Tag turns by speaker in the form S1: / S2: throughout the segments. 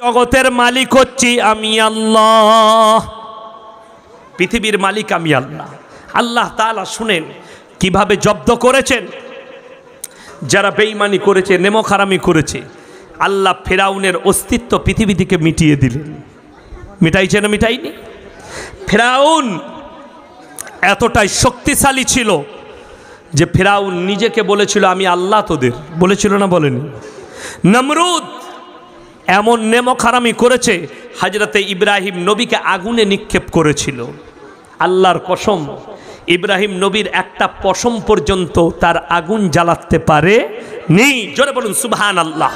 S1: জগতের মালিক হচ্ছি আমি আল্লাহ পৃথিবীর মালিক আমি আল্লাহ আল্লাহ তালা শুনেন কিভাবে জব্দ করেছেন যারা বেইমানি করেছে নেমখারামি করেছে আল্লাহ ফেরাউনের অস্তিত্ব পৃথিবী থেকে মিটিয়ে দিলেন মিটাইছে না মিটাইনি ফেরাউন এতটাই শক্তিশালী ছিল যে ফেরাউন নিজেকে বলেছিল আমি আল্লাহ তোদের বলেছিল না বলেনি নমরুদ এমন নেমখারামি করেছে হাজরতে ইব্রাহিম নবীকে আগুনে নিক্ষেপ করেছিল আল্লাহর কসম ইব্রাহিম নবীর একটা পশম পর্যন্ত তার আগুন জ্বালাতে পারে নেই জোরে বলুন সুবহান আল্লাহ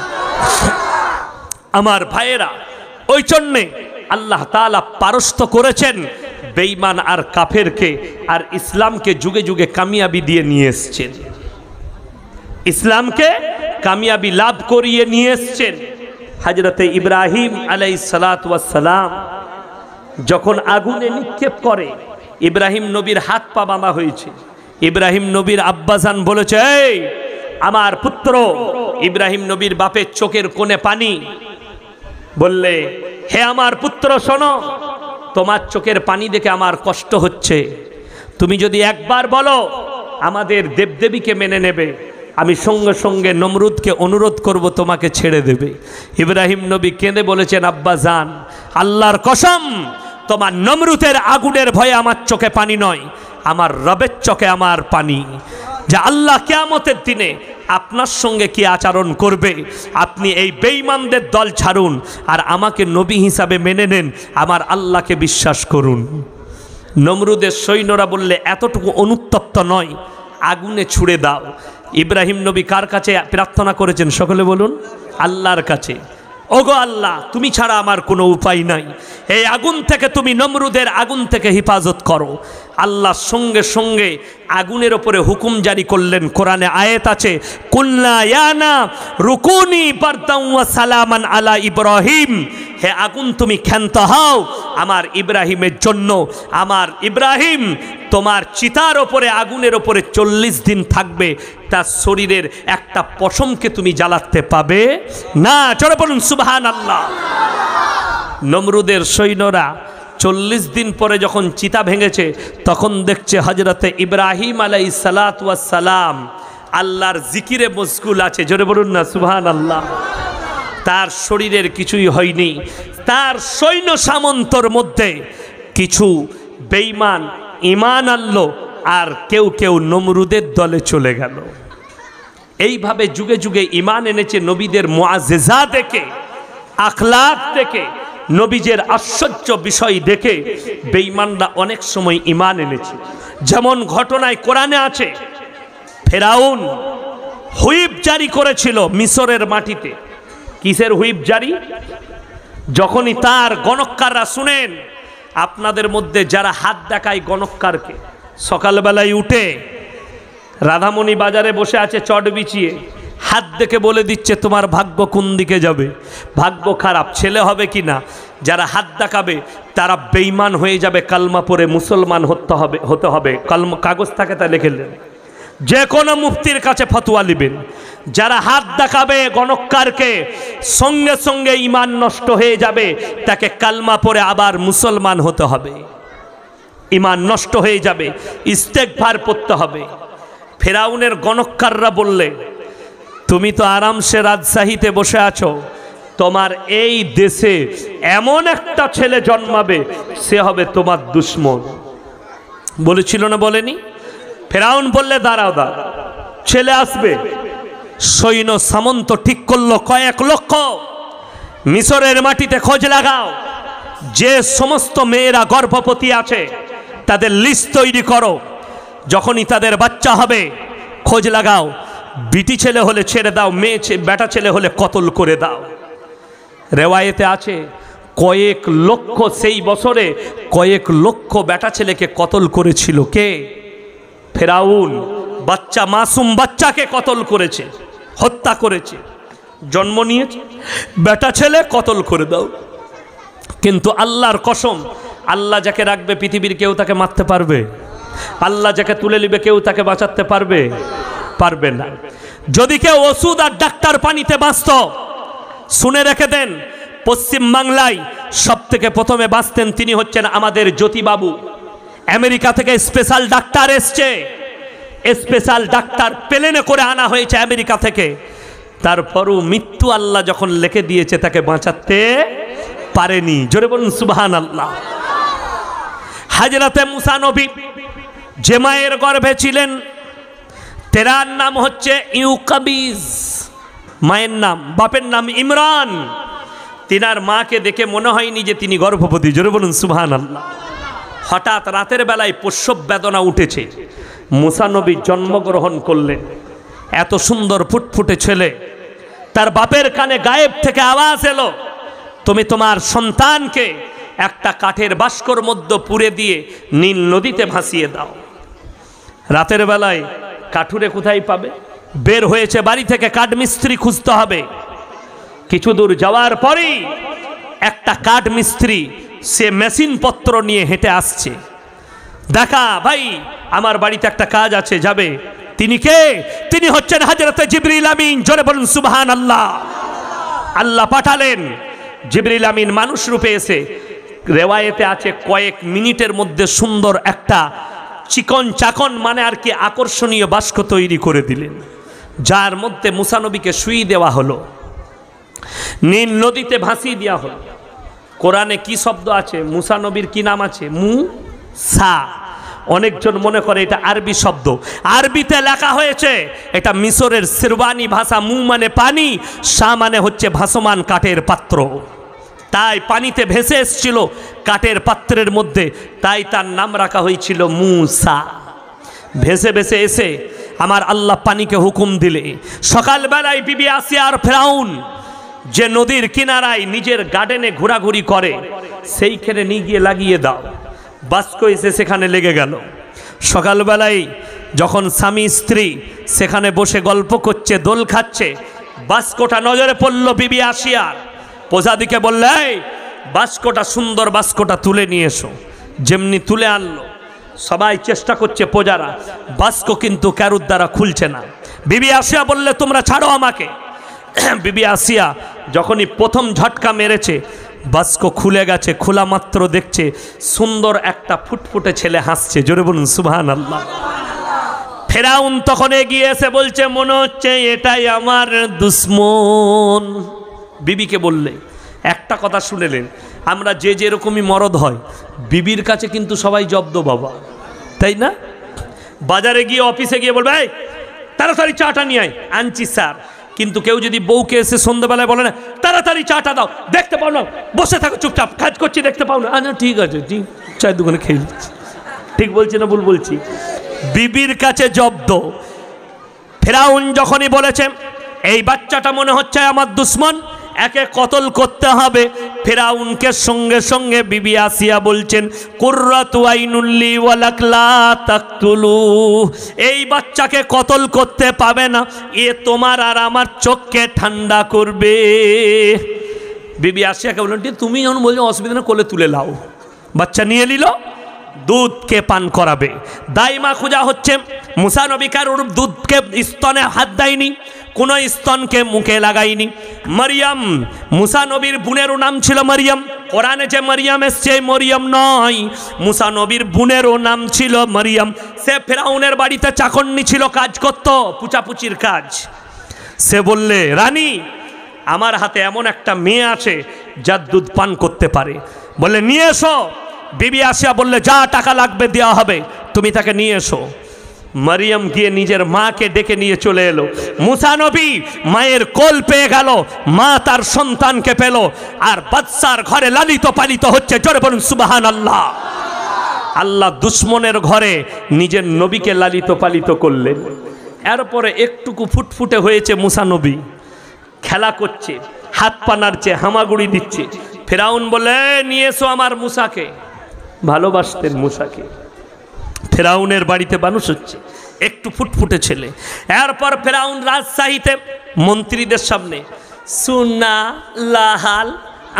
S1: আমার ভাইয়েরা ওই জন্যে আল্লাহ তালা পারস্ত করেছেন বেইমান আর কাফেরকে আর ইসলামকে যুগে যুগে কামিয়াবি দিয়ে নিয়ে এসছেন ইসলামকে কামিয়াবি লাভ করিয়ে নিয়ে এসছেন হাজরতে ইব্রাহিম আলাই সালাতাম যখন আগুনে নিক্ষেপ করে ইব্রাহিম নবীর হাত পা বাঁধা হয়েছে ইব্রাহিম নবীর আব্বাসান বলেছে আমার পুত্র ইব্রাহিম নবীর বাপের চোখের কোণে পানি বললে হে আমার পুত্র শোনো তোমার চোখের পানি দেখে আমার কষ্ট হচ্ছে তুমি যদি একবার বলো আমাদের দেবদেবীকে মেনে নেবে আমি সঙ্গে সঙ্গে নমরুদকে অনুরোধ করব তোমাকে ছেড়ে দেবে ইব্রাহিম নবী কেঁদে বলেছেন আব্বা জান আল্লাহর কসম তোমার নমরুতের আগুনের ভয়ে আমার চোখে পানি নয় আমার রবের চোখে আমার পানি যে আল্লাহ কেয়ামতের দিনে আপনার সঙ্গে কি আচরণ করবে আপনি এই বেঈমানদের দল ছাড়ুন আর আমাকে নবী হিসাবে মেনে নেন আমার আল্লাহকে বিশ্বাস করুন নমরুদের সৈন্যরা বললে এতটুকু অনুত্তপ্ত নয় আগুনে ছুড়ে দাও ইব্রাহিম নবী কার কাছে প্রার্থনা করেছেন সকলে বলুন আল্লাহর কাছে ওগো আল্লাহ তুমি ছাড়া আমার কোনো উপায় নাই এই আগুন থেকে তুমি নমরুদের আগুন থেকে হেফাজত করো আল্লাহ সঙ্গে সঙ্গে আগুনের ওপরে হুকুম জারি করলেন কোরআনে আয়েত আছে কুল্লায়ানা রুকুনি সালামান আলা ইব্রাহিম হে আগুন তুমি ক্ষান্ত হও আমার ইব্রাহিমের জন্য আমার ইব্রাহিম তোমার চিতার ওপরে আগুনের ওপরে চল্লিশ দিন থাকবে তার শরীরের একটা পশমকে তুমি জ্বালাতে পাবে না চলো বলুন সুবাহ আল্লাহ নমরুদের সৈন্যরা চল্লিশ দিন পরে যখন চিতা ভেঙেছে তখন দেখছে হজরতে ইব্রাহিম আলাই সালাম আল্লাহর জিকিরে মজগুল আছে জোরে বলুন না সুহান আল্লাহ তার শরীরের কিছুই হয়নি তার সৈন্য সামন্তর মধ্যে কিছু বেইমান ইমান আনলো আর কেউ কেউ নমরুদের দলে চলে গেল এইভাবে যুগে যুগে ইমান এনেছে নবীদের মোয়াজেজা থেকে আখলাক থেকে নবীজের আশ্চর্য বিষয় দেখে বেঈমানরা অনেক সময় ইমান এনেছে যেমন ঘটনায় কোরআনে আছে ফেরাউন হুইপ জারি করেছিল মিশরের মাটিতে কিসের হুইপ জারি যখনই তার গণককাররা শুনেন আপনাদের মধ্যে যারা হাত দেখায় গণককারকে সকালবেলায় উঠে রাধামণি বাজারে বসে আছে চট বিছিয়ে হাত দেখে বলে দিচ্ছে তোমার ভাগ্য কোন দিকে যাবে ভাগ্য খারাপ ছেলে হবে কি না যারা হাত দেখাবে তারা বেইমান হয়ে যাবে কালমা পরে মুসলমান হতে হবে হতে হবে কালমা কাগজ থাকে তা লিখেলেন যে কোনো মুফতির কাছে ফতোয়া নেবেন যারা হাত দেখাবে গণককারকে সঙ্গে সঙ্গে ইমান নষ্ট হয়ে যাবে তাকে কালমা পরে আবার মুসলমান হতে হবে ইমান নষ্ট হয়ে যাবে ইস্তেকভার পড়তে হবে ফেরাউনের গণককাররা বললে তুমি তো আরামসে রাজশাহীতে বসে আছো তোমার এই দেশে এমন একটা ছেলে জন্মাবে সে হবে তোমার দুশ্মন বলেছিল না বলেনি ফেরাউন বললে দাঁড়াও দা ছেলে আসবে সৈন্য সামন্ত ঠিক করলো কয়েক লক্ষ মিশরের মাটিতে খোঁজ লাগাও যে সমস্ত মেয়েরা গর্ভবতী আছে তাদের লিস্ট তৈরি করো যখনই তাদের বাচ্চা হবে খোঁজ লাগাও বিটি ছেলে হলে ছেড়ে দাও মেয়ে বেটা ছেলে হলে কতল করে দাও রেওয়ায়েতে আছে কয়েক লক্ষ সেই বছরে কয়েক লক্ষ বেটা ছেলেকে কতল করেছিল কে ফেরাউন বাচ্চা মাসুম বাচ্চাকে কতল করেছে হত্যা করেছে জন্ম নিয়েছে বেটা ছেলে কতল করে দাও কিন্তু আল্লাহর কসম আল্লাহ যাকে রাখবে পৃথিবীর কেউ তাকে মারতে পারবে আল্লাহ যাকে তুলে নিবে কেউ তাকে বাঁচাতে পারবে পারবে না যদি কেউ ওষুধ আর ডাক্তার পানিতে বাঁচত শুনে রেখে দেন পশ্চিমবাংলায় সব থেকে প্রথমে বাঁচতেন তিনি হচ্ছেন আমাদের জ্যোতিবাবু আমেরিকা থেকে স্পেশাল ডাক্তার এসছে স্পেশাল ডাক্তার প্লেনে করে আনা হয়েছে আমেরিকা থেকে তারপরও মৃত্যু আল্লাহ যখন লেখে দিয়েছে তাকে বাঁচাতে পারেনি জোরে বলুন সুবাহান আল্লাহ হাজরাতে মুসানবী যে মায়ের গর্ভে ছিলেন তেরার নাম হচ্ছে ইউকাবিজ মায়ের নাম বাপের নাম ইমরান তিনার মাকে দেখে মনে হয়নি যে তিনি গর্ভবতী জোরে বলুন সুহান আল্লাহ হঠাৎ রাতের বেলায় প্রসব বেদনা উঠেছে মুসানবী জন্মগ্রহণ করলেন এত সুন্দর ফুটফুটে ছেলে তার বাপের কানে গায়েব থেকে আওয়াজ এলো তুমি তোমার সন্তানকে একটা কাঠের বাস্কর মধ্য পুড়ে দিয়ে নীল নদীতে ভাসিয়ে দাও রাতের বেলায় কাঠুরে কোথায় পাবে বের হয়েছে বাড়ি থেকে কাঠমিস্ত্রি খুঁজতে হবে কিছু দূর যাওয়ার পরেই একটা কাঠ মিস্ত্রি সে মেশিনপত্র নিয়ে হেঁটে আসছে দেখা ভাই আমার বাড়িতে একটা কাজ আছে যাবে তিনি কে তিনি হচ্ছেন হাজরতে জিবরিল আমিন জোরে বলুন সুবহান আল্লাহ আল্লাহ পাঠালেন জিবরিল আমিন মানুষ রূপে এসে রেওয়ায়েতে আছে কয়েক মিনিটের মধ্যে সুন্দর একটা চিকন চাকন মানে আর কি আকর্ষণীয় বাস্ক তৈরি করে দিলেন যার মধ্যে মুসানবীকে শুই দেওয়া হলো নীল নদীতে ভাসিয়ে দেওয়া হলো কোরআনে কি শব্দ আছে মুসানবীর কি নাম আছে মু সা অনেকজন মনে করে এটা আরবি শব্দ আরবিতে লেখা হয়েছে এটা মিশরের শেরবানি ভাষা মু মানে পানি সা মানে হচ্ছে ভাসমান কাঠের পাত্র তাই পানিতে ভেসে এসছিল কাঠের পাত্রের মধ্যে তাই তার নাম রাখা হয়েছিল মুসা ভেসে ভেসে এসে আমার আল্লাহ পানিকে হুকুম দিলে সকালবেলায় বিবি আসিয়ার ফ্রাউন যে নদীর কিনারায় নিজের গার্ডেনে ঘোরাঘুরি করে সেইখানে নিয়ে গিয়ে লাগিয়ে দাও বাস্ক এসে সেখানে লেগে গেল সকালবেলায় যখন স্বামী স্ত্রী সেখানে বসে গল্প করছে দোল খাচ্ছে বাস্কটা নজরে পড়ল বিবি আসিয়ার প্রজাদিকে বললে বাস্কটা সুন্দর বাস্কটা তুলে নিয়ে এসো যেমনি তুলে আনলো সবাই চেষ্টা করছে প্রজারা বাস্ক কিন্তু কারুর দ্বারা খুলছে না বিবি আসিয়া বললে তোমরা ছাড়ো আমাকে বিবি আসিয়া যখনই প্রথম ঝটকা মেরেছে বাস্ক খুলে গেছে খোলা মাত্র দেখছে সুন্দর একটা ফুটফুটে ছেলে হাসছে জোরে বলুন সুহান আল্লাহ ফেরাউন তখন এগিয়ে এসে বলছে মনে হচ্ছে এটাই আমার দুশ্মন বিবিকে বললে একটা কথা শুনেলেন আমরা যে যেরকমই মরদ হয় বিবির কাছে কিন্তু সবাই জব্দ বাবা তাই না বাজারে গিয়ে অফিসে গিয়ে বলবে এই তাড়াতাড়ি চাটা নিয়ে আয় আনছি স্যার কিন্তু কেউ যদি বউকে এসে সন্ধ্যাবেলায় বলে না তাড়াতাড়ি চাটা দাও দেখতে পাও না বসে থাকো চুপচাপ কাজ করছি দেখতে পাও না আচ্ছা ঠিক আছে ঠিক চায়ের দোকানে খেয়ে ঠিক বলছি না ভুল বলছি বিবির কাছে জব্দ ফেরাউন যখনই বলেছে এই বাচ্চাটা মনে হচ্ছে আমার দুশ্মন একে কতল করতে হবে ফেরাউনকে সঙ্গে সঙ্গে বিবি আসিয়া বলছেন কুর্রাতুয়াইনুল্লি ওয়ালাকলা তাকতুলু এই বাচ্চাকে কতল করতে পাবে না এ তোমার আর আমার চোখকে ঠান্ডা করবে বিবি আসিয়াকে বললেন তুমি যখন বলছো অসুবিধা না কোলে তুলে লাও বাচ্চা নিয়ে নিল দুধকে পান করাবে দাইমা খোঁজা হচ্ছে মুসানবিকার ওরূপ দুধকে স্তনে হাত দেয়নি কোনো স্তনকে মুখে লাগাইনি মারিয়াম মুসা নবীর বোনেরও নাম ছিল মারিয়াম কোরআনে যে মারিয়াম এসছে মরিয়াম নয় মুসা নবীর বোনেরও নাম ছিল মারিয়াম সে ফেরাউনের বাড়িতে চাকন্নি ছিল কাজ করত পুচাপুচির কাজ সে বললে রানী আমার হাতে এমন একটা মেয়ে আছে যার দুধ পান করতে পারে বলে নিয়ে এসো বিবি আসিয়া বললে যা টাকা লাগবে দেওয়া হবে তুমি তাকে নিয়ে এসো মারিয়াম গিয়ে নিজের মাকে ডেকে নিয়ে চলে এলো মুসানবী মায়ের কোল পেয়ে গেল মা তার সন্তানকে পেল আর বাচ্চার ঘরে লালিত পালিত হচ্ছে জোরে বলুন সুবাহান আল্লাহ আল্লাহ দুশ্মনের ঘরে নিজের নবীকে লালিত পালিত করলেন এরপরে একটুকু ফুটফুটে হয়েছে মুসানবী খেলা করছে হাত নাড়ছে হামাগুড়ি দিচ্ছে ফেরাউন বলে নিয়ে এসো আমার মুসাকে ভালোবাসতেন মুসাকে ফেরাউনের বাড়িতে মানুষ হচ্ছে একটু ফুটফুটে ছেলে এরপর ফেরাউন রাজশাহীতে মন্ত্রীদের সামনে সুনা লাহাল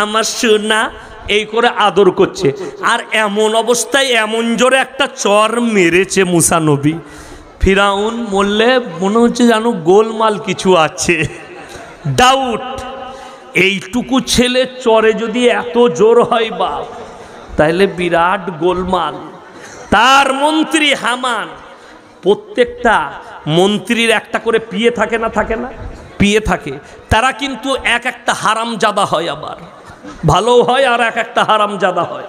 S1: আমার সুনা এই করে আদর করছে আর এমন অবস্থায় এমন জোরে একটা চর মেরেছে মুসানবী ফিরাউন বললে মনে হচ্ছে জানো গোলমাল কিছু আছে ডাউট এইটুকু ছেলে চরে যদি এত জোর হয় বাপ তাহলে বিরাট গোলমাল তার মন্ত্রী হামান প্রত্যেকটা মন্ত্রীর একটা করে পিয়ে থাকে না থাকে না পিয়ে থাকে তারা কিন্তু এক একটা হারাম জাদা হয় আবার ভালো হয় আর এক একটা হারাম জাদা হয়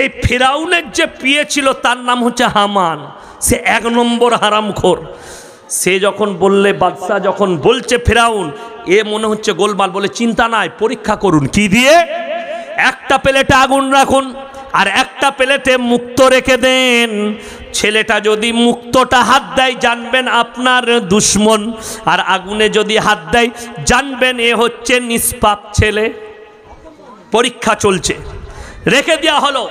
S1: এই ফেরাউনের যে পিয়ে ছিল তার নাম হচ্ছে হামান সে এক নম্বর হারামখোর সে যখন বললে বাদশাহ যখন বলছে ফেরাউন এ মনে হচ্ছে গোলমাল বলে চিন্তা নাই পরীক্ষা করুন কি দিয়ে একটা প্লেটে আগুন রাখুন আর একটা প্লেটে মুক্ত রেখে দেন ছেলেটা যদি মুক্তটা হাত দেয় জানবেন আপনার দুশ্মন আর আগুনে যদি হাত দেয় জানবেন এ হচ্ছে নিষ্পাপ ছেলে পরীক্ষা চলছে রেখে দেওয়া হলো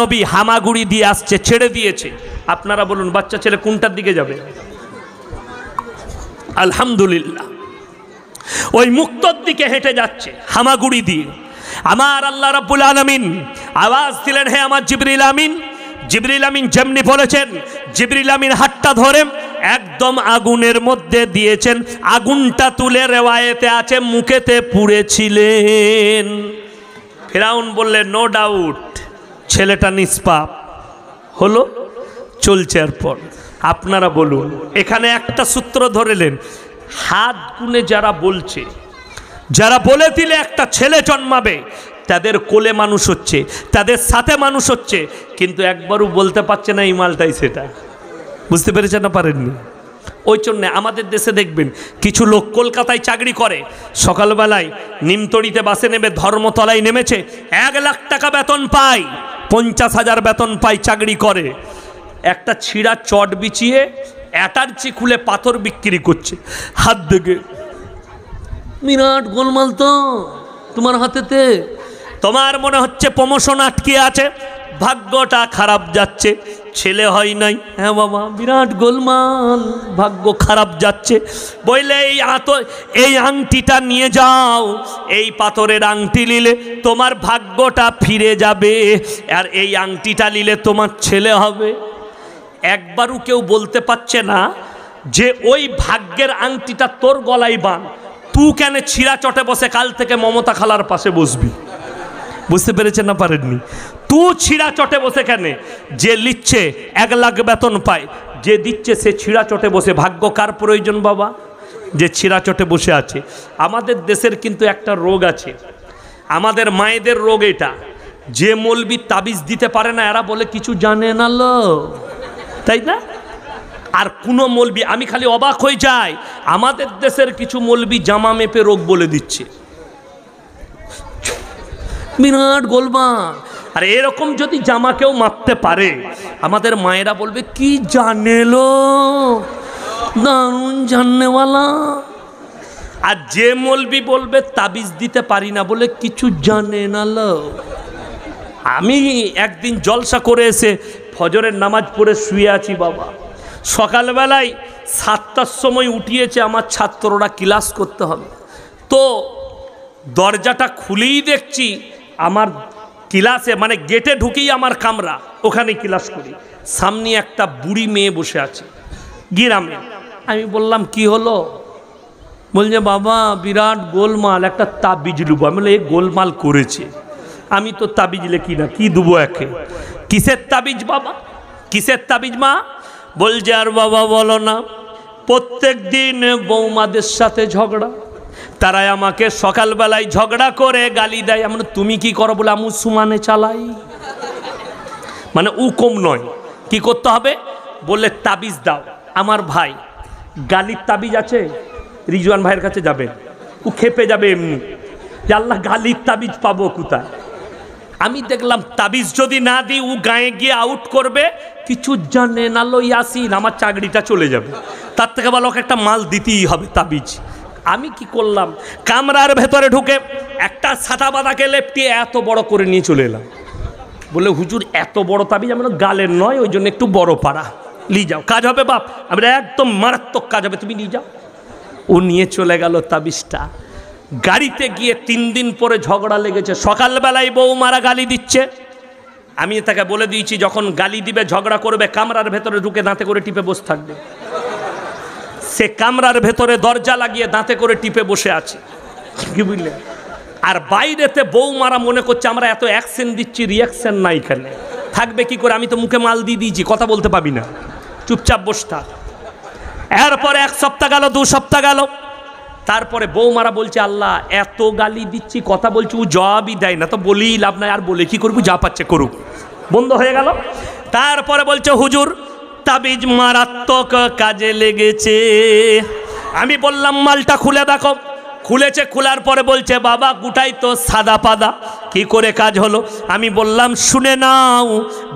S1: নবী হামাগুড়ি দিয়ে আসছে ছেড়ে দিয়েছে আপনারা বলুন বাচ্চা ছেলে কোনটার দিকে যাবে আলহামদুলিল্লাহ ওই মুক্তর দিকে হেঁটে যাচ্ছে হামাগুড়ি দিয়ে আমার আল্লাহ রাব্বুল আলামিন আওয়াজ দিলেন হে আমার জিবরিল আমিন জিবরিল আমিন যেমনি বলেছেন জিবরিল আমিন হাতটা ধরে একদম আগুনের মধ্যে দিয়েছেন আগুনটা তুলে রেওয়ায়েতে আছে মুখেতে পুড়েছিলেন ফেরাউন বললেন নো ডাউট ছেলেটা নিষ্পাপ হলো চলছে এরপর আপনারা বলুন এখানে একটা সূত্র ধরেলেন হাত গুনে যারা বলছে যারা বলে দিলে একটা ছেলে জন্মাবে তাদের কোলে মানুষ হচ্ছে তাদের সাথে মানুষ হচ্ছে কিন্তু একবারও বলতে পারছে না এই মালটাই সেটা বুঝতে পেরেছে না পারেননি ওই জন্যে আমাদের দেশে দেখবেন কিছু লোক কলকাতায় চাকরি করে সকালবেলায় নিমতড়িতে বাসে নেমে ধর্মতলায় নেমেছে এক লাখ টাকা বেতন পায় পঞ্চাশ হাজার বেতন পায় চাকরি করে একটা ছিঁড়া চট বিছিয়ে অ্যাটার্চি খুলে পাথর বিক্রি করছে হাত দেখে বিরাট গোলমাল তো তোমার হাতেতে তোমার মনে হচ্ছে প্রমোশন আটকে আছে ভাগ্যটা খারাপ যাচ্ছে ছেলে হয় নাই হ্যাঁ বাবা বিরাট গোলমাল ভাগ্য খারাপ যাচ্ছে বইলে এই আত এই আংটিটা নিয়ে যাও এই পাথরের আংটি নিলে তোমার ভাগ্যটা ফিরে যাবে আর এই আংটিটা নিলে তোমার ছেলে হবে একবারও কেউ বলতে পারছে না যে ওই ভাগ্যের আংটিটা তোর গলায় বাঁধ তু কেন ছিঁড়া চটে বসে কাল থেকে মমতা খালার পাশে বসবি বুঝতে পেরেছেন না পারেননি তু ছিঁড়া চটে বসে কেন যে লিচ্ছে এক লাখ বেতন পায় যে দিচ্ছে সে ছিঁড়া চটে বসে ভাগ্য কার প্রয়োজন বাবা যে ছিঁড়া চটে বসে আছে আমাদের দেশের কিন্তু একটা রোগ আছে আমাদের মায়েদের রোগ এটা যে মলবি তাবিজ দিতে পারে না এরা বলে কিছু জানে না লো তাই না আর কোনো মলবি আমি খালি অবাক হয়ে যাই আমাদের দেশের কিছু মলবি জামা মেপে রোগ বলে দিচ্ছে বিরাট গোলমা আর এরকম যদি জামা কেউ মাপতে পারে আমাদের মায়েরা বলবে কি জানেলো দারুণ জানেওয়ালা আর যে মলবি বলবে তাবিজ দিতে পারি না বলে কিছু জানে না ল আমি একদিন জলসা করে এসে ফজরের নামাজ পড়ে শুয়ে আছি বাবা সকালবেলায় সাতটার সময় উঠিয়েছে আমার ছাত্ররা ক্লাস করতে হবে তো দরজাটা খুলেই দেখছি আমার ক্লাসে মানে গেটে ঢুকেই আমার কামরা ওখানে ক্লাস করি সামনে একটা বুড়ি মেয়ে বসে আছে গ্রামে আমি বললাম কি হলো বলছে বাবা বিরাট গোলমাল একটা তাবিজ ডুব আমি বললাম এ গোলমাল করেছে আমি তো তাবিজ লেখি না কি দুবো একে কিসের তাবিজ বাবা কিসের তাবিজ মা যে আর বাবা বলো না প্রত্যেক দিন বৌমাদের সাথে ঝগড়া তারাই আমাকে সকালবেলায় ঝগড়া করে গালি দেয় আমরা তুমি কি করো বলে আমি সুমানে চালাই মানে উ কম নয় কি করতে হবে বলে তাবিজ দাও আমার ভাই গালির তাবিজ আছে রিজওয়ান ভাইয়ের কাছে যাবে ও খেপে যাবে এমনি যে আল্লাহ গালির তাবিজ পাবো কোথায় আমি দেখলাম তাবিজ যদি না দিই ও গায়ে গিয়ে আউট করবে কিছু জানে না লই আসিন আমার চাকরিটা চলে যাবে তার থেকে বলো একটা মাল দিতেই হবে তাবিজ আমি কি করলাম কামরার ভেতরে ঢুকে একটা সাদা বাদাকে লেপটিয়ে এত বড় করে নিয়ে চলে এলাম বলে হুজুর এত বড় তাবিজ আমি গালের নয় ওই জন্য একটু বড় পাড়া নিয়ে যাও কাজ হবে বাপ আমরা একদম মারাত্মক কাজ হবে তুমি নিয়ে যাও ও নিয়ে চলে গেল তাবিজটা গাড়িতে গিয়ে তিন দিন পরে ঝগড়া লেগেছে সকালবেলায় মারা গালি দিচ্ছে আমি তাকে বলে দিয়েছি যখন গালি দিবে ঝগড়া করবে কামরার ভেতরে ঢুকে দাঁতে করে টিপে বসে থাকবে সে কামরার ভেতরে দরজা লাগিয়ে দাঁতে করে টিপে বসে আছে কি বুঝলে আর বাইরেতে মারা মনে করছে আমরা এত অ্যাকশন দিচ্ছি রিয়াকশন নাই এখানে থাকবে কি করে আমি তো মুখে মাল দিয়ে দিয়েছি কথা বলতে পাবি না চুপচাপ বসতা এরপর এক সপ্তাহ গেল দু সপ্তাহ গেল তারপরে বৌমারা বলছে আল্লাহ এত গালি দিচ্ছি কথা বলছি ও জবাবই দেয় না তো বলেই লাভ নাই আর বলে কি করবো যা পাচ্ছে করুক বন্ধ হয়ে গেল তারপরে বলছে হুজুর তাবিজ মারাত্মক কাজে লেগেছে আমি বললাম মালটা খুলে দেখো খুলেছে খোলার পরে বলছে বাবা গুটাই তো সাদা পাদা কি করে কাজ হলো আমি বললাম শুনে নাও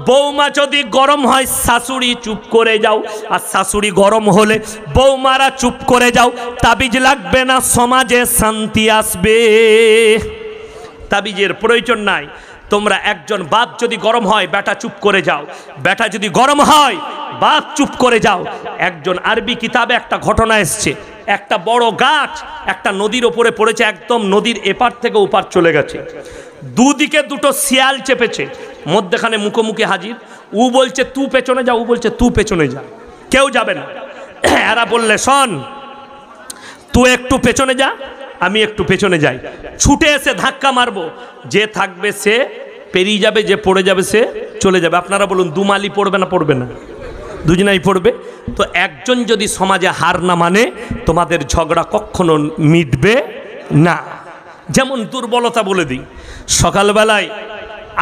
S1: বৌমা যদি গরম হয় শাশুড়ি চুপ করে যাও আর শাশুড়ি গরম হলে বৌমারা চুপ করে যাও তাবিজ লাগবে না সমাজে শান্তি আসবে তাবিজের প্রয়োজন নাই তোমরা একজন বাপ যদি গরম হয় বেটা চুপ করে যাও বেটা যদি গরম হয় বাপ চুপ করে যাও একজন আরবি কিতাবে একটা ঘটনা এসছে একটা বড় গাছ একটা নদীর ওপরে পড়েছে একদম নদীর এপার থেকে ওপার চলে গেছে দুদিকে দুটো শিয়াল চেপেছে মধ্যেখানে মুখোমুখি হাজির উ বলছে তু পেছনে যা উ বলছে তু পেছনে যা কেউ যাবে না এরা বললে শোন তু একটু পেছনে যা আমি একটু পেছনে যাই ছুটে এসে ধাক্কা মারবো যে থাকবে সে পেরিয়ে যাবে যে পড়ে যাবে সে চলে যাবে আপনারা বলুন দুমালি পড়বে না পড়বে না দুজনাই পড়বে তো একজন যদি সমাজে হার না মানে তোমাদের ঝগড়া কখনো মিটবে না যেমন দুর্বলতা বলে দিই সকালবেলায়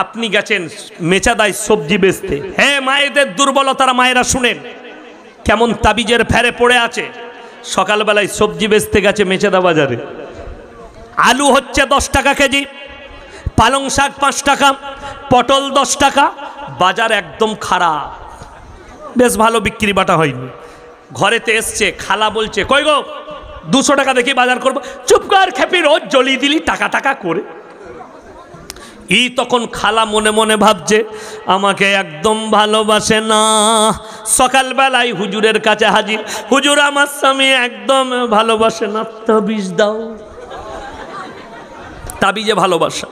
S1: আপনি গেছেন মেচাদায় সবজি বেচতে হ্যাঁ মায়েদের দুর্বলতারা মায়েরা শুনেন কেমন তাবিজের ফেরে পড়ে আছে সকালবেলায় সবজি বেচতে গেছে মেচাদা বাজারে আলু হচ্ছে দশ টাকা কেজি পালং শাক পাঁচ টাকা পটল দশ টাকা বাজার একদম খারাপ বেশ ভালো বিক্রি বাটা হয়নি ঘরেতে এসছে খালা বলছে কই গো দুশো টাকা দেখি বাজার করবো চুপ কর খেপি রোজ জ্বলিয়ে দিলি টাকা টাকা করে ই তখন খালা মনে মনে ভাবছে আমাকে একদম ভালোবাসে না সকালবেলায় হুজুরের কাছে হাজির হুজুর আমার স্বামী একদম ভালোবাসে না তাবিজ দাও তাবিজে ভালোবাসা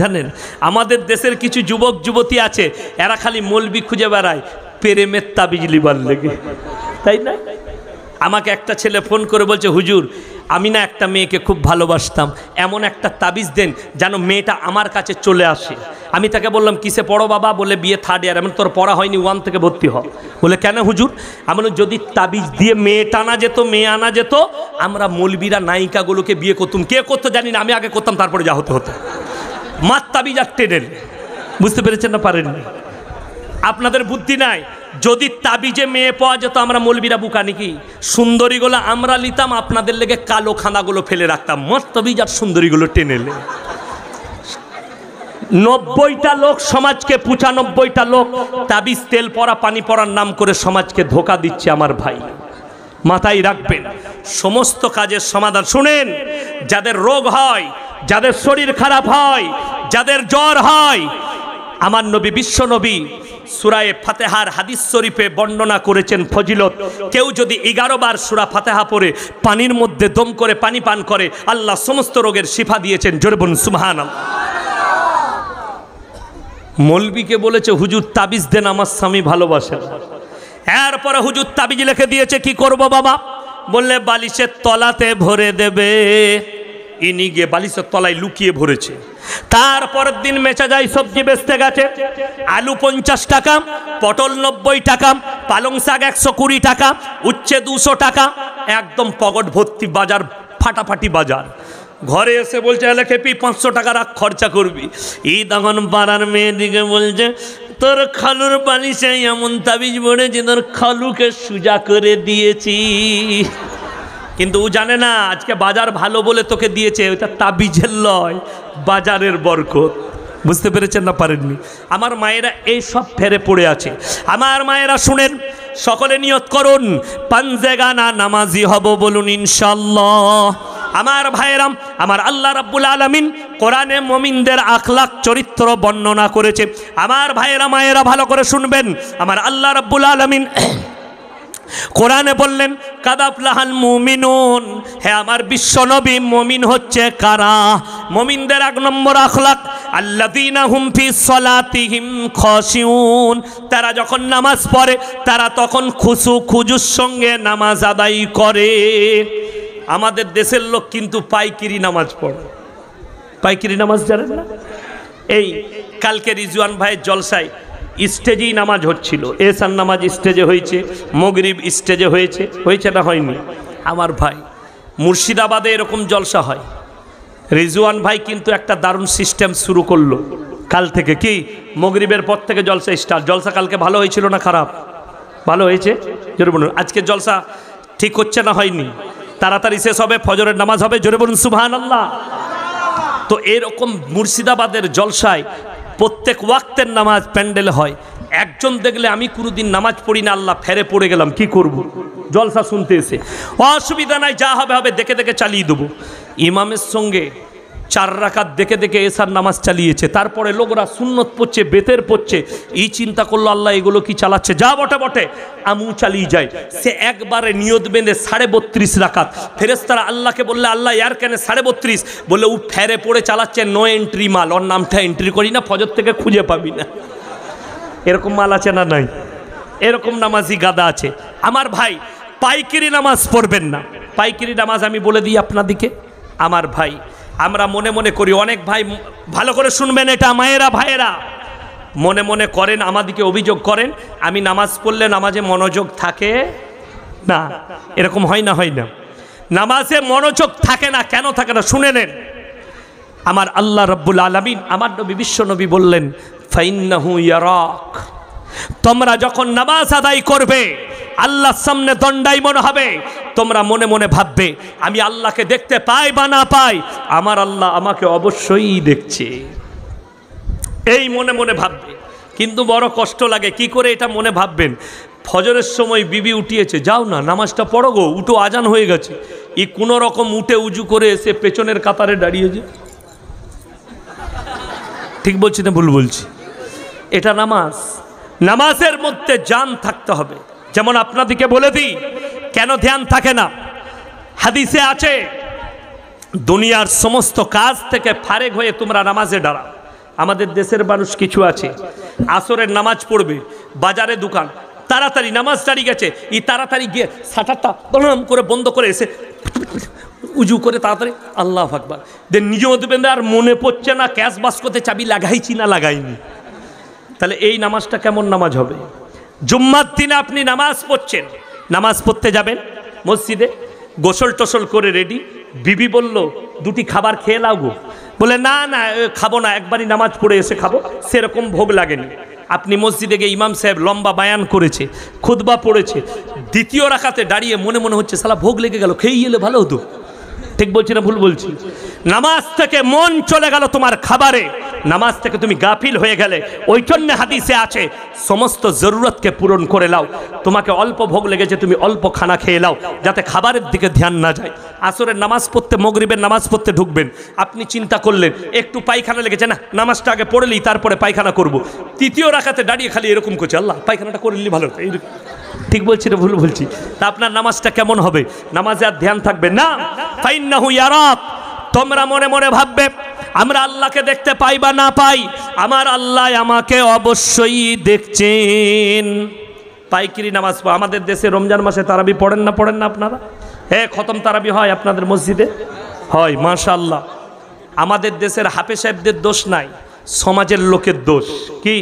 S1: জানেন আমাদের দেশের কিছু যুবক যুবতী আছে এরা খালি মলবি খুঁজে বেড়ায় প্রেমের তাবিজ লিবার লেগে তাই না আমাকে একটা ছেলে ফোন করে বলছে হুজুর আমি না একটা মেয়েকে খুব ভালোবাসতাম এমন একটা তাবিজ দেন যেন মেয়েটা আমার কাছে চলে আসে আমি তাকে বললাম কিসে পড়ো বাবা বলে বিয়ে থার্ড ইয়ার এমন তোর পড়া হয়নি ওয়ান থেকে ভর্তি হ বলে কেন হুজুর আমি যদি তাবিজ দিয়ে মেয়ে টানা যেত মেয়ে আনা যেত আমরা মলবিরা নায়িকাগুলোকে বিয়ে করতুম কে করতে জানি না আমি আগে করতাম তারপরে যা হতে হতো মার তাবিজ আর টেনেন বুঝতে পেরেছেন না পারেননি আপনাদের বুদ্ধি নাই যদি তাবিজে মেয়ে পাওয়া যেত আমরা মলবিরা বুকা নাকি সুন্দরীগুলো আমরা নিতাম আপনাদের লেগে কালো খানাগুলো ফেলে রাখতাম মস্তবিজ আর সুন্দরীগুলো টেনে নব্বইটা লোক সমাজকে পঁচানব্বইটা লোক তাবিজ তেল পরা পানি পরার নাম করে সমাজকে ধোকা দিচ্ছে আমার ভাই মাথায় রাখবেন সমস্ত কাজের সমাধান শুনেন যাদের রোগ হয় যাদের শরীর খারাপ হয় যাদের জ্বর হয় আমার নবী বিশ্ব নবী সুরায় ফাতেহার হাদিস শরীফে বর্ণনা করেছেন ফজিলত কেউ যদি এগারো বার সুরা ফাতেহা পরে পানির মধ্যে দম করে পানি পান করে আল্লাহ সমস্ত রোগের শিফা দিয়েছেন জোরবন সুহান মলবিকে বলেছে হুজুর তাবিজ দেন আমার স্বামী ভালোবাসেন এরপরে হুজুর তাবিজ লিখে দিয়েছে কি করব বাবা বললে বালিশের তলাতে ভরে দেবে ইনি গিয়ে বালিশের তলায় লুকিয়ে ভরেছে তারপরের দিন মেচা যায় সবজি বেচতে গেছে আলু পঞ্চাশ টাকা পটল নব্বই টাকা পালং শাক একশো কুড়ি টাকা উচ্ছে দুশো টাকা একদম পকট ভর্তি বাজার ফাটাফাটি বাজার ঘরে এসে বলছে খেপি পাঁচশো টাকা রাখ খরচা করবি এই তখন পাড়ার দিকে বলছে তোর খালুর বালিশে এমন তাবিজ বড়েছে তোর খালুকে সুজা করে দিয়েছি কিন্তু ও জানে না আজকে বাজার ভালো বলে তোকে দিয়েছে ওটা তাবিজের লয় বাজারের বরকত বুঝতে পেরেছেন না পারেননি আমার মায়েরা এই সব ফেরে পড়ে আছে আমার মায়েরা শুনেন সকলে নিয়ত করুন পাঞ্জেগানা নামাজি হব বলুন ইনশাল্লাহ আমার ভাইয়েরাম আমার আল্লাহ রাব্বুল আলমিন কোরআনে মমিনদের আখলাক চরিত্র বর্ণনা করেছে আমার ভাইয়েরা মায়েরা ভালো করে শুনবেন আমার আল্লাহ রাব্বুল আলমিন কোরআনে বললেন কাদাফলাহাল মুমিনুন হে আমার বিশ্বনবী মমিন হচ্ছে কারা মমিনদের এক নম্বর আখলাক আল্লাদিনা হুমফি সলাতিহিম খসিউন তারা যখন নামাজ পড়ে তারা তখন খুসু খুজুর সঙ্গে নামাজ আদায় করে আমাদের দেশের লোক কিন্তু পাইকিরি নামাজ পড়ে পাইকিরি নামাজ জানেন না এই কালকে রিজওয়ান ভাইয়ের জলসায় স্টেজেই নামাজ হচ্ছিল এসান নামাজ স্টেজে হয়েছে মগরিব স্টেজে হয়েছে হয়েছে না হয়নি আমার ভাই মুর্শিদাবাদে এরকম জলসা হয় রিজওয়ান ভাই কিন্তু একটা দারুণ সিস্টেম শুরু করলো কাল থেকে কি মগরিবের পর থেকে জলসা স্টার্ট জলসা কালকে ভালো হয়েছিল না খারাপ ভালো হয়েছে জোরে বলুন আজকে জলসা ঠিক হচ্ছে না হয়নি তাড়াতাড়ি শেষ হবে ফজরের নামাজ হবে জোরে বলুন সুবাহান আল্লাহ তো এরকম মুর্শিদাবাদের জলসায় প্রত্যেক ওয়াক্তের নামাজ প্যান্ডেল হয় একজন দেখলে আমি কোনোদিন নামাজ পড়ি না আল্লাহ ফেরে পড়ে গেলাম কি করব। জলসা শুনতে এসে অসুবিধা নাই যা হবে হবে দেখে দেখে চালিয়ে দেবো ইমামের সঙ্গে চার রাকাত দেখে দেখে এসার নামাজ চালিয়েছে তারপরে লোকরা সুন্নত পড়ছে বেতের পড়ছে এই চিন্তা করলো আল্লাহ এগুলো কি চালাচ্ছে যা বটে বটে আমু চালিয়ে যায় সে একবারে নিয়ত বেঁধে সাড়ে বত্রিশ রাকাত ফেরেস্তারা আল্লাহকে বললে আল্লাহ ইয়ার কেন সাড়ে বত্রিশ বলে ও ফেরে পড়ে চালাচ্ছে নো এন্ট্রি মাল ওর নামটা এন্ট্রি করি না ফজর থেকে খুঁজে পাবি না এরকম মাল আছে না নাই এরকম নামাজি গাদা আছে আমার ভাই পাইকারি নামাজ পড়বেন না পাইকারি নামাজ আমি বলে দিই আপনাদিকে আমার ভাই আমরা মনে মনে করি অনেক ভাই ভালো করে শুনবেন এটা মায়েরা ভাইয়েরা মনে মনে করেন আমাদিকে অভিযোগ করেন আমি নামাজ পড়লে নামাজে মনোযোগ থাকে না এরকম হয় না হয় না নামাজে মনোযোগ থাকে না কেন থাকে না শুনে নেন আমার আল্লাহ রব্বুল আলমিন আমার নবী বিশ্ব নবী বললেন ফাইন্নাহু ইয়ারক তোমরা যখন নামাজ আদায় করবে আল্লাহর সামনে দণ্ডাই মনে হবে তোমরা মনে মনে ভাববে আমি আল্লাহকে দেখতে পাই বা না পাই আমার আল্লাহ আমাকে অবশ্যই দেখছে এই মনে মনে ভাববে কিন্তু বড় কষ্ট লাগে কি করে এটা মনে ভাববেন ফজরের সময় বিবি উঠিয়েছে যাও না নামাজটা পড়ো গো উঠো আজান হয়ে গেছে এই কোনো রকম উঠে উজু করে এসে পেছনের কাতারে দাঁড়িয়েছে ঠিক বলছি না ভুল বলছি এটা নামাজ নামাজের মধ্যে জান থাকতে হবে যেমন আপনাদেরকে বলে দিই কেন ধ্যান থাকে না হাদিসে আছে দুনিয়ার সমস্ত কাজ থেকে ফারেক হয়ে তোমরা নামাজে দাঁড়াও আমাদের দেশের মানুষ কিছু আছে আসরের নামাজ পড়বে বাজারে দোকান তাড়াতাড়ি নামাজ দাঁড়িয়ে গেছে এই তাড়াতাড়ি গিয়ে সাঁটারটা প্রণাম করে বন্ধ করে এসে উজু করে তাড়াতাড়ি আল্লাহ আকবার দেন নিজে দেবেন আর মনে পড়ছে না ক্যাশ বাস করতে চাবি লাগাইছি না লাগাইনি তাহলে এই নামাজটা কেমন নামাজ হবে জুম্মার দিনে আপনি নামাজ পড়ছেন নামাজ পড়তে যাবেন মসজিদে গোসল টোসল করে রেডি বিবি বলল দুটি খাবার খেয়ে লাও গো বলে না না খাবো না একবারই নামাজ পড়ে এসে খাবো সেরকম ভোগ লাগেনি আপনি মসজিদে গিয়ে ইমাম সাহেব লম্বা বায়ান করেছে খুদবা পড়েছে দ্বিতীয় রাখাতে দাঁড়িয়ে মনে মনে হচ্ছে সালা ভোগ লেগে গেল খেয়ে এলে ভালো হতো ঠিক বলছি না ভুল বলছি নামাজ থেকে মন চলে গেল তোমার খাবারে নামাজ থেকে তুমি গাফিল হয়ে গেলে ওই জন্য হাদিসে আছে সমস্ত জরুরতকে পূরণ করে লাও তোমাকে অল্প ভোগ লেগেছে তুমি অল্প খানা খেয়ে লাও যাতে খাবারের দিকে ধ্যান না যায় আসরের নামাজ পড়তে মগরিবের নামাজ পড়তে ঢুকবেন আপনি চিন্তা করলেন একটু পায়খানা লেগেছে না নামাজটা আগে পড়লেই তারপরে পায়খানা করব তৃতীয় রাখাতে দাঁড়িয়ে খালি এরকম করছে আল্লাহ পায়খানাটা করে নিলি ভালো ঠিক বলছি না ভুল বলছি তা আপনার নামাজটা কেমন হবে নামাজে আর ধ্যান থাকবে না ফাইন তোমরা মনে মনে ভাববে আমরা আল্লাহকে দেখতে পাই বা না পাই আমার আল্লাহ আমাকে অবশ্যই দেখছেন পাইকিরি নামাজ আমাদের দেশে রমজান মাসে তারাবি পড়েন না পড়েন না আপনারা হ্যাঁ খতম তারাবি হয় আপনাদের মসজিদে হয় মাশাল্লাহ আমাদের দেশের হাফে সাহেবদের দোষ নাই সমাজের লোকের দোষ কি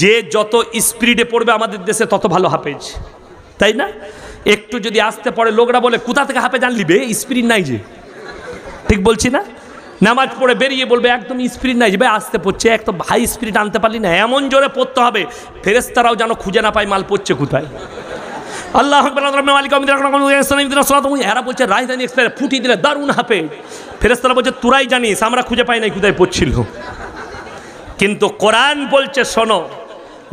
S1: যে যত স্পিরিডে পড়বে আমাদের দেশে তত ভালো হাফেজ তাই না একটু যদি আসতে পড়ে লোকরা বলে কোথা থেকে হাফেজ আনলিবে স্পিড নাই যে ঠিক বলছি না নামাজ পড়ে বেরিয়ে বলবে একদম স্পিরিড নাই যে ভাই আসতে পড়ছে এক তো ভাই স্পিরিড আনতে পারলি না এমন জোরে পড়তে হবে ফেরেস্তারাও যেন খুঁজে না পায় মাল পড়ছে কোথায় আল্লাহ এরা বলছে রাজধানী দিলে দারুণ হাফে ফেরেস্তারা বলছে তোরাই জানিস আমরা খুঁজে পাই নাই কোথায় পড়ছিল কিন্তু কোরআন বলছে শোনো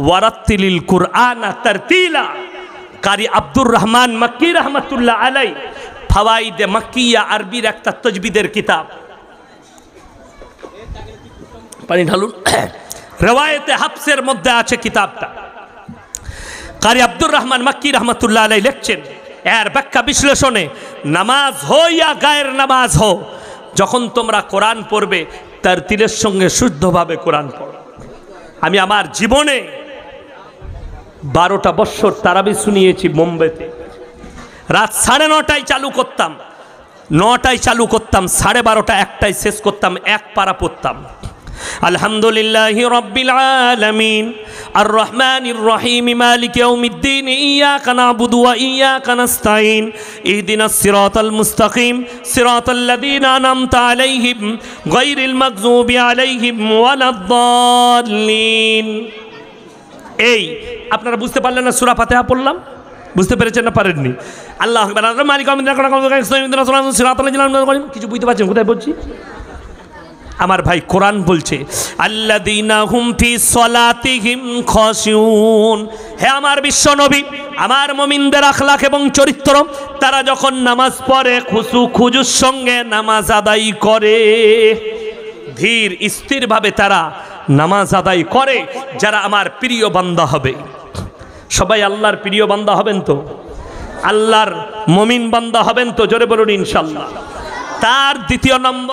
S1: ওয়ারাত্তিলিল কুরআনা তারতিলা কারি আব্দুর রহমান মক্কি রহমতুল্লাহ আলাই ফাওয়াইদে মক্কিয়া আরবির একটা তজবিদের কিতাব পানি ঢালুন রেওয়ায়তে হাফসের মধ্যে আছে কিতাবটা কারি আব্দুর রহমান মক্কি রহমতুল্লাহ আলাই লিখছেন এর ব্যাখ্যা বিশ্লেষণে নামাজ হো ইয়া গায়ের নামাজ হো যখন তোমরা কোরআন পড়বে তার তীরের সঙ্গে শুদ্ধভাবে কোরআন পড়ো আমি আমার জীবনে বারোটা বৎসর তারাবি শুনিয়েছি বোম্বেতে রাত সাড়ে নটায় চালু করতাম নটায় চালু করতাম সাড়ে বারোটা একটায় শেষ করতাম এক পাড়া পড়তাম الحمد لله رب العالمين الرحمن الرحيم مالك يوم الدين إياك نعبد وإياك نستعين اهدنا الصراط المستقيم صراط الذين أنعمت عليهم غير المغضوب عليهم ولا الضالين এই আপনারা বুঝতে পারলেন না সুরা ফাতেহা পড়লাম বুঝতে পেরেছেন না পারেননি আল্লাহ মালিক কিছু বুঝতে পারছেন কোথায় বলছি আমার ভাই কোরআন বলছে হে আমার বিশ্ব নবী আমার মমিনদের আখলাখ এবং চরিত্র তারা যখন নামাজ পড়ে খুসু খুজুর সঙ্গে নামাজ আদায় করে ধীর স্থিরভাবে তারা নামাজ আদায় করে যারা আমার প্রিয় বান্দা হবে সবাই আল্লাহর প্রিয় বান্দা হবেন তো আল্লাহর মমিন বান্দা হবেন তো জোরে বলুন ইনশাল্লাহ তার দ্বিতীয় নম্বর